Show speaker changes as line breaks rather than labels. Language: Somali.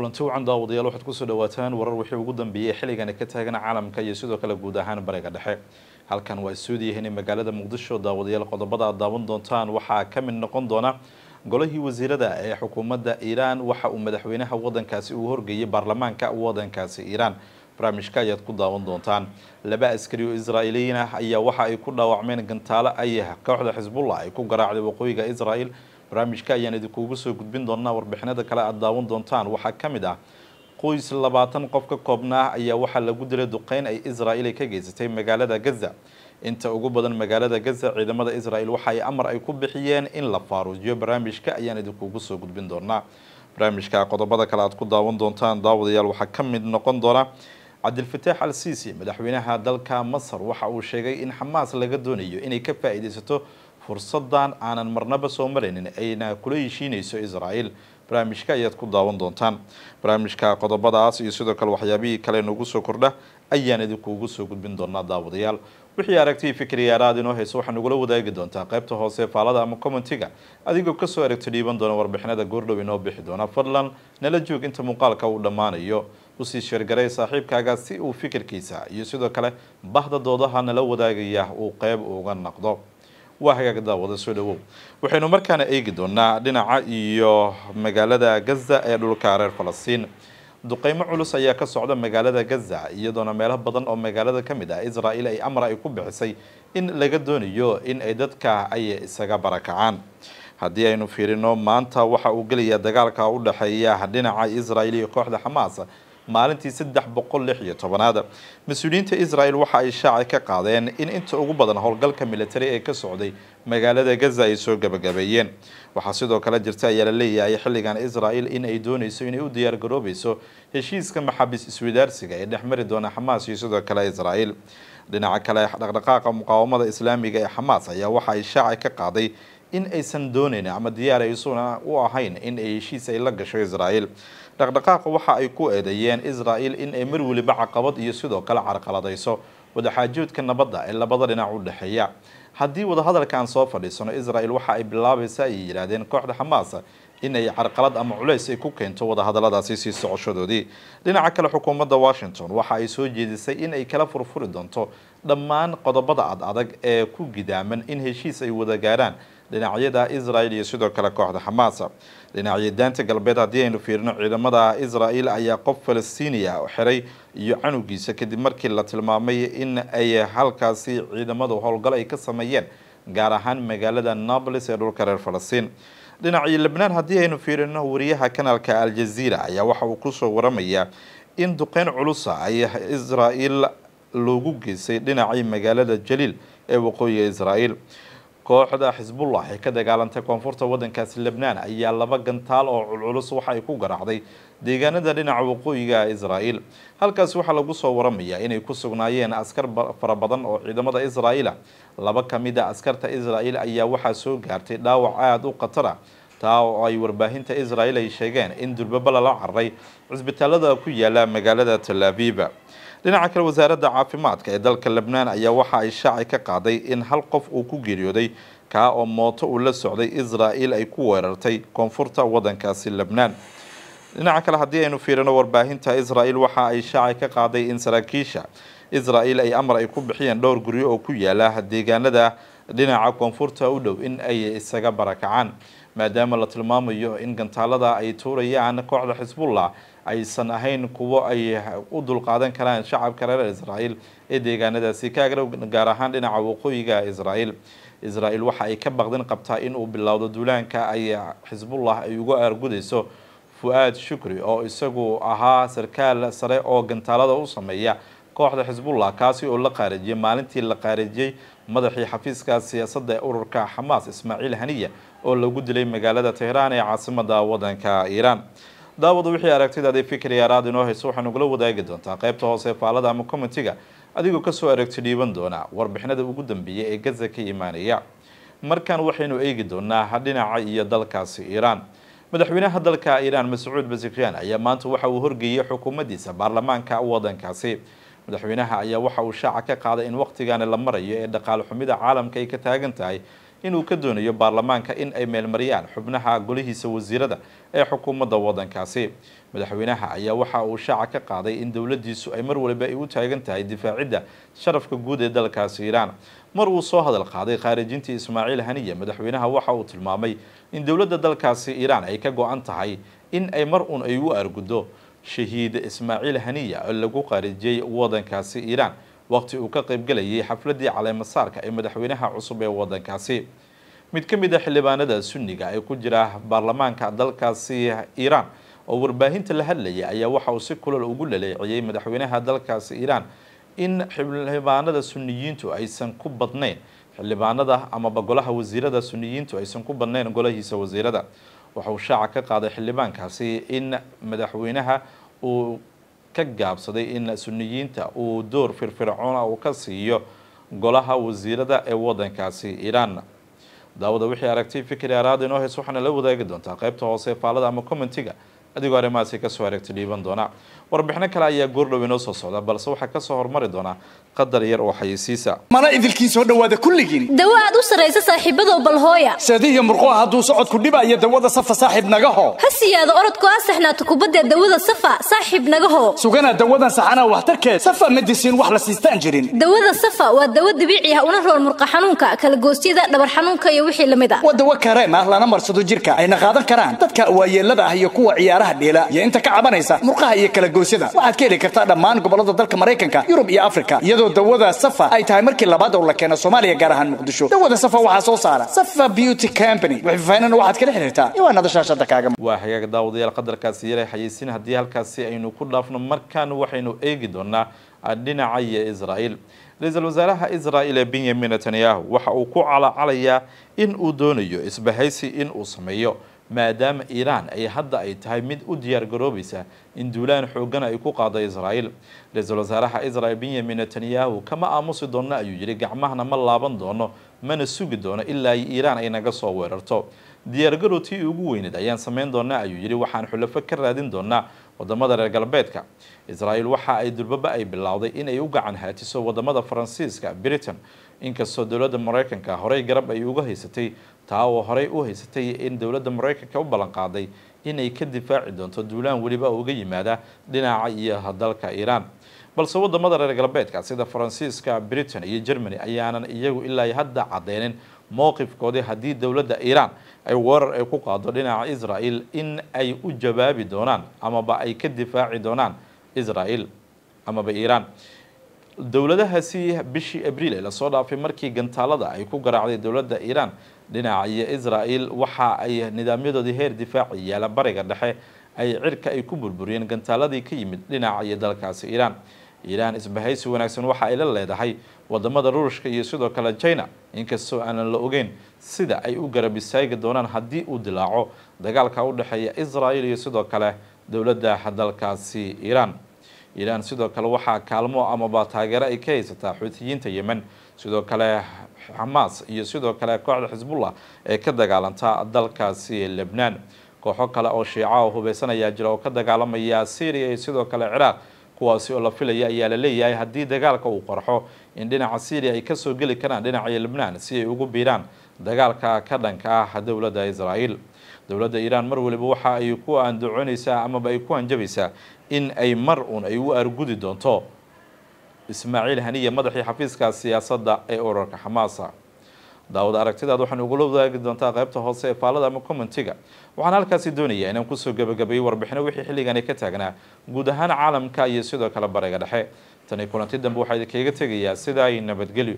kulanti u candaawa dayaal waxaad kusoo dhawaataan warar wixii ugu dambeeyay xilligani ka taagan caalamka iyo sidoo kale guud ahaan bariga dhexe halkan waa suudiyaheeni magaalada muqdisho daawadayaal qodobada aad daawan doontaan waxaa ka mid noqon doona golihii wasiirada ee xukuumadda iiraan waxa uu madaxweynaha waddankaasi uu horgeeyey baarlamaanka waddankaasi iiraan barnaamijka ayaad ku daawan doontaan laba askari oo israa'iiliyiin ah ayaa waxa ay ku dhaawacmeen gantaalo ayaha kooxda xisbullah ay ku garaacday waqooyiga israa'iil barnaamijka ayaan idinkuugu soo gudbin doonaa warbixinada kale aad daawan doontaan waxaa ka mid ah qoys labaatan qof ka koobnaa ah ayaa waxaa lagu dilay duqeyn ay israa'il ay ka geysatay magaalada gaza inta ugu badan magaalada gaza ciidamada israa'il waxa ay amar ay ku bixiyeen in la faaruujiyo barnaamijka ayaan idinkuugu soo gudbin doonaa barnaamijka qodobada kale aad ku daawan doontaan daawadayaal waxaa ka mid noqon doona cabdilfataax al siisi madaxweynaha dalka masar waxa uu sheegay in xamaas laga doonayo inay ka faa'iidaysato fursadan aanan marnaba soo maraynin ayna kula heshiinayso israa'iil barnaamijka ayaad ku daawan doontaan barnaamijka qodobadaas iyo sidoo kale waxyaabihii kale nagu soo kordha ayaan idinkuugu soo gudbin doonaa daawadayaal wixii aragtay fikriyaala inoo hayso waxaa nagula wadaagi doontaa qaybta hoose faalada ama commentiga adigoo kasoo aragti dhiiban doona warbixinada goordhow inoo bixi doona fadlan nala joog inta muuqaalka uu dhammaanayo usii sheergaray saaxiibkaaga si uu fikirkiisa iyo sidoo kale bahda doodaha nala wadaagaya uu qeyb uga naqdo waa hagaagdaa wada soo dhawow waxaynu markaana eegi doonaa dhinaca iyo magaalada gaza ee dhulka reer falastiin duqeymo culus ayaa ka socda magaalada gaza iyadoona meelo badan oo magaalada ka mid ah israa'iil ay amar ay ku bixisay in laga doonayo in ay dadka ay isaga barakacaan haddii aynu fiirino maanta waxa uu gelayaa dagaalka u dhexeeya dhinaca israa'iil iyo kooxda xamaas maalintii saddex boqol lix iyo tobanaad mas-uuliyiinta israel waxa ay shaaci ka qaadeen in inta ugu badan howlgalka militari ee ka socday magaalada gaza ay soo gabagabeeyeen waxaa sidoo kale jirta ayaa la leeyahay xilligan israel in ay doonayso inay u diyaargaroobayso heshiiska maxaabiis iswadaarsiga ee dhexmari doona xamaas iyo sidoo kale israel dhinaca kale dhaqdhaqaaqa muqaawamada islaamiga ee xamaas ayaa waxa ay shaaci ka qaaday in aysan doonayn ama diyaar aysuuna u ahayn in ay heshiis ay la gasho israa'iil dhaqdhaqaaqa waxa ay ku eedeeyeen israa'iil in ay mar weliba caqabad iyo sidoo kale carqaladayso wadaxaajoodka nabadda ee labada dhinac u dhexeeya haddii wadahadalka aan soo fadhiisano israa'iil waxa ay bilaabaysa ay yidhaahdeen kooxda xamaasa in ay carqalad ama culays ay ku keento wadahadalladaasi sii socoshadoodii dhinaca kale xukuumadda washington waxa ay soo jeedisay in ay kala furfuri doonto dhammaan qodobada ad adag ee ku gidaaman in heshiis ay wada gaaraan dhinacyada israel iyo sidoo kale kooxda xamaas dhinacyo daanta galbeed haddii aynu fiirino ciidamada israel ayaa qof falastiiniya xiray iyo canugiisa kadib markii la tilmaamay in ay halkaasi ciidamadu howlgal ay ka sameeyeen gaar ahaan magaalada nables ee dhulka reer falastiin dhinacii lebnaan haddii aynu fiirino wariyaha kanaalka aljaziira ayaa waxa uu kusoo waramayaa in duqeyn culusa ay israel loogu geysay dhinacii magaalada jaliil ee waqooyiga israel kooxda xisbullah ee ka dagaalantay koonfurta waddankaasi lebnaan ayaa laba gantaal oo culculus waxa ay ku garaacday deegaanada dhinaca waqooyiga israa'iil halkaasi waxaa lagu soo waramayaa inay ku sugnaayeen askar fara badan oo ciidamada israa'iila ah. laba ka mid a ah askarta israa'iil ayaa waxaa soo gaartay dhaawac aada u khatara taa oo ay warbaahinta israa'iil ay sheegeen in durbaba lala cararay cisbitaalada ku yaala magaalada tal abiiba dhinaca kale wasaaradda caafimaadka ee dalka lebnaan ayaa waxa ay shaaci ka qaaday in hal qof uu ku geeriyooday kaa oo mooto uu la socday israa'il ay ku weerartay koonfurta waddankaasi lebnaan dhinaca kale haddii aynu fiirino warbaahinta israa'il waxa ay shaaci ka qaaday in saraakiisha israa'il ay amar ay ku bixiyeen dhowr guryo oo ku yaala deegaanada dhinaca koonfurta u dhow in ay isaga barakacaan maadaama la tilmaamayo in gantaalada ay tuurayaan kooxda xisbullah aysan ahayn kuwo ay u dulqaadan karaan shacabka reer israa'iil ee deegaanadaasi kaagrow gaar ahaan dhinaca waqooyiga israa'iil israa'iil waxa ay ka baqdin qabtaa in uu bilowdo duulaanka ay xisbullah ay uga aargudayso fu-aad shukri oo isagu ahaa sarkaal sare oo gantaalada u sameeya kooxda xisbullah kaasi oo la qaarijiyay maalintii la qaarijiyey madaxii xafiiska siyaasadda ee ururka xamaas ismaaciil haniya oo lagu dilay magaalada teheraan ee caasimada wadanka iiraan daawad wixii aragtida aday fikir inoo hayso waxaan ugula wadaagi doontaa qeybta hoose faalada ama kommentiga adigoo kasoo aragti dhiiban doonaa warbixinada ugu dambeeya ee gaza ka imaanaya markaan waxaynu eegi doonaa dhinaca iyo dalkaasi iiraan madaxweynaha dalka iiraan mascuud basikrian ayaa maanta waxa uu horgeeyey xukuumaddiisa baarlamaanka wadankaasi madaxweynaha ayaa waxa uu shaaca ka qaaday in wakhtigani la marayo ee dhaqaale xumida caalamka ay ka taagan tahay inuu ka doonayo baarlamaanka in ay meelmariyaan xubnaha golihiisa wasiirada ee xukuumadda waddankaasi madaxweynaha ayaa waxa uu shaaca ka qaaday in dowladdiisu ay mar waliba ay u taagan tahay difaacidda sharafka guud ee dalkaasi iiraan mar uu soo hadal qaaday khaarijintii ismaaciil haniya madaxweynaha waxa uu tilmaamay in dowladda dalkaasi iiraan ay ka go-an tahay in ay mar un ay u arguddo shahiid ismaaciil haniya oo lagu qarijiyey waddankaasi iiraan waqti uu ka qaybgalayay xafladii caleemasaarka ee madaxweynaha cusub ee waddankaasi mid ka mid a ah xildhibaanada sunniga ee ku jira baarlamaanka dalkaasi iiraan oo warbaahinta la hadlayay ayaa waxa uu si kulal ugu laleeciyey madaxweynaha dalkaasi iiraan in xildhibaanada suniyiintu aysan ku badnayn xildhibaanada amaba golaha wasiirada suniyiintu aysan ku badnayn golahiisa wasiirada waxa uu shaaca ka qaaday xildhibaankaasi in madaxweynaha uu ka gaabsaday in sunniyiinta uu door firfircoona uu ka siiyo golaha wasiirada ee wadankaasi iiraan daawada wixii aragtay fikri araadi inoo heys waxaana la wadaagi doontaa qaybta hoose ee faallada ama commentiga adigoo arrimahaasi kasoo areegta dhiiban doona warbixino kale ayaa goordhow inoo soo socda balse waxaa kasoo hormari doonaa qadar yar oo xayeysiisa mana idilkiin soo kulligiin dawo aad u saraysa saaxiibadow balhooya seedihiyo murquha hadduu socodku dhibayo dawada safa saaxiib nagaho ha siyaado orodku aa saxnaato kubaddee dawada safa saaxiib nagaho sugana dawadan saxanaa waxtarkeed safa medisiin wax la siistaan jirin dawada safa waa dawo dabiici ah una rool murqa xanuunka kalagoosyada dhabar xanuunka iyo wixii lamid ah waa dawo kareem ah lana marsado jirka ayna qaadan karaan dadka waayeelada ah iyo kuwa ciyaar ciyaaraha dhiila iyo inta ka cabanaysa murqaha iyo kala goysyada waxaad ka heli kartaa dhammaan gobolada dalka maraykanka yurub iyo afrika iyadoo dawada safa ay tahay markii labaad oo la keeno soomaaliya gaar ahaan muqdisho dawada safa waxaa soo saara safa beauty company wixfafaynana waxaad kala xiriirtaa iwaanada shaashada kaaga waa hagaag daawadayaal qadarkaasi yaray xayeysiin haddii halkaasi aynu ku dhaafno markaan waxaynu eegi doonaa ah, dhinaca iyo israa'iil ra-iisul wasaaraha israa'il ee benyamin netanyahu waxa uu ku calacalayaa in uu doonayo isbahaysi in uu sameeyo maadaama iiraan ay hadda ay tahay mid u diyaargaroobaysa in duulaan xoogan ay ku qaaday israa'iil ra-iisul wasaaraha israel benyamin netanyahu kama aamusi doonna ayuu yidhi gacmahana ma laaban doono mana sugi doono ilaa iiraan ay naga soo weerarto diyaargarow tii ugu weyneed ayaan sameyn doonaa ayuu yidhi waxaan xulafo ka raadin doonaa wadamada reer galbeedka israa'iil waxa ay durbaba ay bilowday in ay u gacan haatiso wadamada faransiiska britain inkastoo dowladda maraykanka horey garab ay uga haysatay taa oo horey u haysatay in dowladda maraykanka u ballanqaaday inay ka difaaci doonto duulaan weliba uga yimaada dhinaca iyo dalka iiraan balse wadamada reer galbeedka sida faransiiska britain iyo germany ayaanan iyagu ilaa hadda cadeynin mowqifkoodii haddii dowladda iiraan ay weerar ay ku qaado dhinaca israel in ay u jawaabi doonaan amaba ay ka difaaci doonaan israel amaba iiraan dowladahaasi bishii abriil ee lasoo dhaafay markii gantaalada ay ku garaacday dowladda iiraan dhinaca iyo israel waxa ay nidaamyadoodii heer difaaci yaala bariga dhexe ay cirka ay ku burburiyeen gantaaladii ka yimid dhinaca iyo dalkaasi iiraan iiraan isbahaysi wanaagsan waxa ay la leedahay wadamada ruushka iyo sidoo kale china inkastoo aanan la ogeyn sida ay u garabisaagi doonaan haddii uu dilaaco dagaalka u dhexeeya israel iyo sidoo kale dowladda dalkaasi iiraan iiraan sidoo kale waxaa kaalmo amaba taageero ay ka haysataa xuutiyiinta yemen sidoo kale xamaas iyo sidoo kale kooxda xisbullah ee ka dagaalanta dalkaasi lebnaan kooxo kale oo shiica oo ayaa jira oo ka dagaalamaya syriya iyo sidoo kale ciraaq kuwaasi oo la filaya ayaa la leeyahay haddii dagaalka uu qarxo in dhinaca syriya ay kasoo geli karaan dhinaca lebnaan si ay ugu biiraan dagaalka ka dhanka ah dowladda israa'iil dowladda iiraan mar waliba waxa ay ku andacoonaysaa amaba ay ku hanjabaysaa in ay mar uun ay u argudi doonto ismaaciil haniya madaxii xafiiska siyaasadda ee ururka xamaasa daawad aragtidaad waxaan ugula wadaagi doontaa qeybta hoose ee faallada ama commentiga waxaan halkaasi doonayaa inaan kusoo gabagabayay warbixino wixii xilligani ka taagnaa guud ahaan caalamka iyo sidoo kale bariga dhexe tani kulanti dambe waxaa idinkaga tegayaa sida iyo nabadgelyo